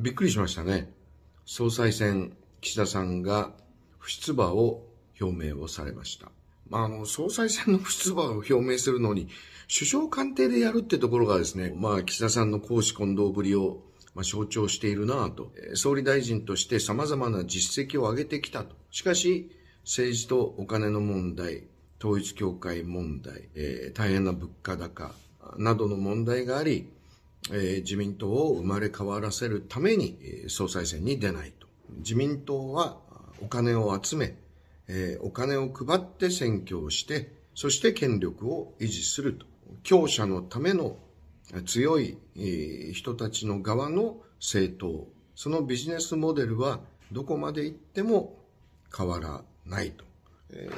びっくりしましたね。総裁選、岸田さんが不出馬を表明をされました。まあ、あの、総裁選の不出馬を表明するのに、首相官邸でやるってところがですね、まあ、岸田さんの公私混同ぶりを、まあ、象徴しているなと。総理大臣として様々な実績を上げてきたと。しかし、政治とお金の問題、統一教会問題、えー、大変な物価高などの問題があり、え自民党を生まれ変わらせるために総裁選に出ないと。自民党はお金を集め、えお金を配って選挙をして、そして権力を維持すると。強者のための強い人たちの側の政党、そのビジネスモデルはどこまで行っても変わらないと。え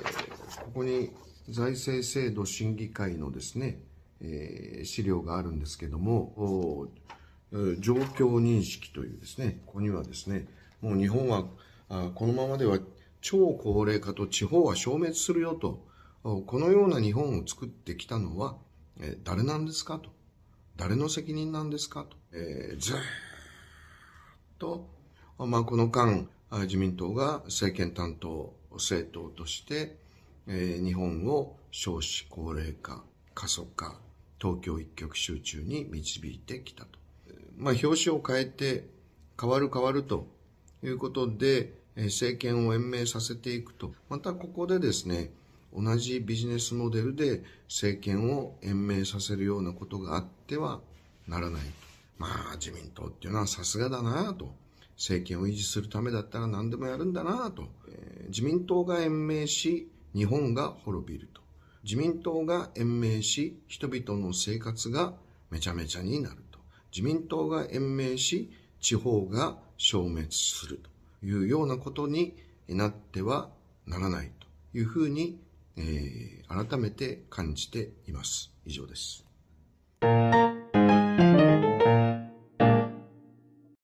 ここに財政制度審議会のですね、え資料があるんですけども、状況認識というですね、ここにはですね、もう日本はこのままでは超高齢化と地方は消滅するよと、このような日本を作ってきたのは誰なんですかと、誰の責任なんですかと、えー、ずっと、まあ、この間、自民党が政権担当政党として、えー、日本を少子高齢化、過疎化、東京一極集中に導いてきたと。まあ、表紙を変えて変わる変わるということで、政権を延命させていくと。またここでですね、同じビジネスモデルで政権を延命させるようなことがあってはならない。まあ、自民党っていうのはさすがだなと。政権を維持するためだったら何でもやるんだなと。自民党が延命し、日本が滅びると。自民党が延命し、人々の生活がめちゃめちゃになると。自民党が延命し、地方が消滅するというようなことになってはならないというふうに、えー、改めて感じています。以上です。